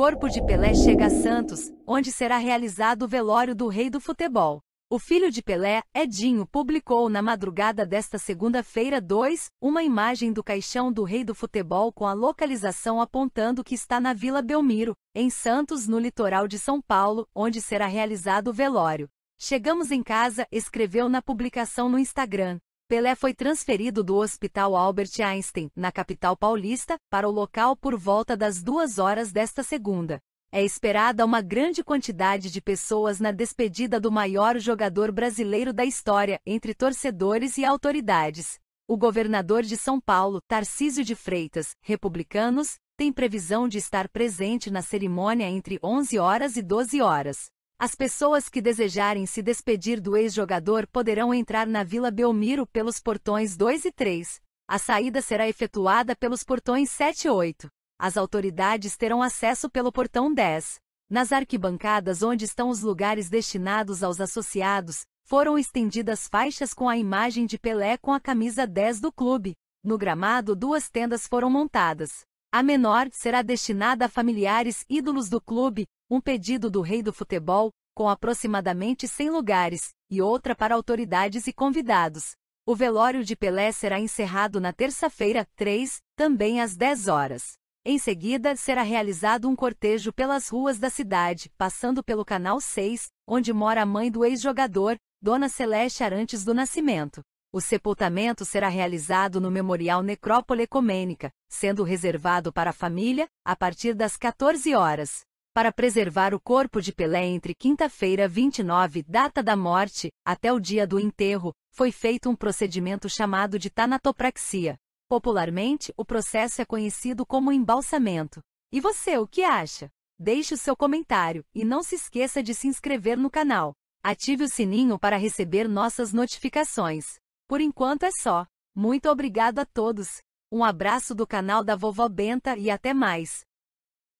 corpo de Pelé chega a Santos, onde será realizado o velório do rei do futebol. O filho de Pelé, Edinho, publicou na madrugada desta segunda-feira 2 uma imagem do caixão do rei do futebol com a localização apontando que está na Vila Belmiro, em Santos, no litoral de São Paulo, onde será realizado o velório. Chegamos em casa, escreveu na publicação no Instagram. Pelé foi transferido do Hospital Albert Einstein, na capital paulista, para o local por volta das duas horas desta segunda. É esperada uma grande quantidade de pessoas na despedida do maior jogador brasileiro da história, entre torcedores e autoridades. O governador de São Paulo, Tarcísio de Freitas, republicanos, tem previsão de estar presente na cerimônia entre 11 horas e 12 horas. As pessoas que desejarem se despedir do ex-jogador poderão entrar na Vila Belmiro pelos portões 2 e 3. A saída será efetuada pelos portões 7 e 8. As autoridades terão acesso pelo portão 10. Nas arquibancadas onde estão os lugares destinados aos associados, foram estendidas faixas com a imagem de Pelé com a camisa 10 do clube. No gramado, duas tendas foram montadas. A menor será destinada a familiares ídolos do clube, um pedido do rei do futebol, com aproximadamente 100 lugares, e outra para autoridades e convidados. O velório de Pelé será encerrado na terça-feira, 3, também às 10 horas. Em seguida, será realizado um cortejo pelas ruas da cidade, passando pelo Canal 6, onde mora a mãe do ex-jogador, Dona Celeste Arantes do Nascimento. O sepultamento será realizado no Memorial Necrópole Ecumênica, sendo reservado para a família, a partir das 14 horas para preservar o corpo de Pelé entre quinta-feira 29, data da morte, até o dia do enterro, foi feito um procedimento chamado de tanatopraxia. Popularmente, o processo é conhecido como embalsamento. E você, o que acha? Deixe o seu comentário e não se esqueça de se inscrever no canal. Ative o sininho para receber nossas notificações. Por enquanto é só. Muito obrigado a todos. Um abraço do canal da Vovó Benta e até mais.